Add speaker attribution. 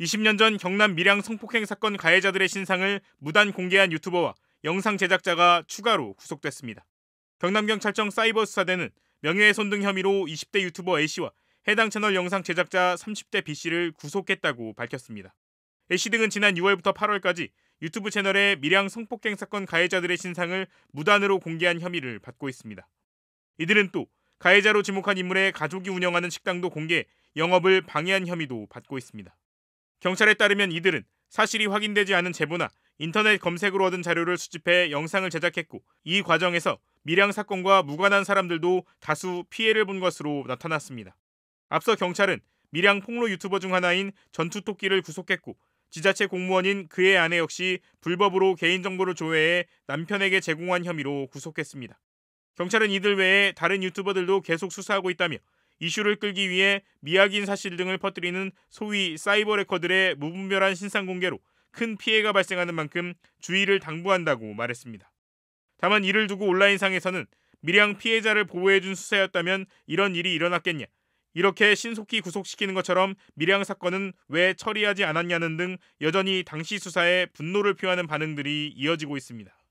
Speaker 1: 20년 전 경남 밀양 성폭행 사건 가해자들의 신상을 무단 공개한 유튜버와 영상 제작자가 추가로 구속됐습니다. 경남경찰청 사이버 수사대는 명예훼손 등 혐의로 20대 유튜버 A씨와 해당 채널 영상 제작자 30대 B씨를 구속했다고 밝혔습니다. A씨 등은 지난 6월부터 8월까지 유튜브 채널에 밀양 성폭행 사건 가해자들의 신상을 무단으로 공개한 혐의를 받고 있습니다. 이들은 또 가해자로 지목한 인물의 가족이 운영하는 식당도 공개, 영업을 방해한 혐의도 받고 있습니다. 경찰에 따르면 이들은 사실이 확인되지 않은 제보나 인터넷 검색으로 얻은 자료를 수집해 영상을 제작했고 이 과정에서 밀양 사건과 무관한 사람들도 다수 피해를 본 것으로 나타났습니다. 앞서 경찰은 밀양 폭로 유튜버 중 하나인 전투토끼를 구속했고 지자체 공무원인 그의 아내 역시 불법으로 개인정보를 조회해 남편에게 제공한 혐의로 구속했습니다. 경찰은 이들 외에 다른 유튜버들도 계속 수사하고 있다며 이슈를 끌기 위해 미약인 사실 등을 퍼뜨리는 소위 사이버 레커들의 무분별한 신상 공개로 큰 피해가 발생하는 만큼 주의를 당부한다고 말했습니다. 다만 이를 두고 온라인상에서는 미량 피해자를 보호해준 수사였다면 이런 일이 일어났겠냐. 이렇게 신속히 구속시키는 것처럼 미량 사건은 왜 처리하지 않았냐는 등 여전히 당시 수사에 분노를 표하는 반응들이 이어지고 있습니다.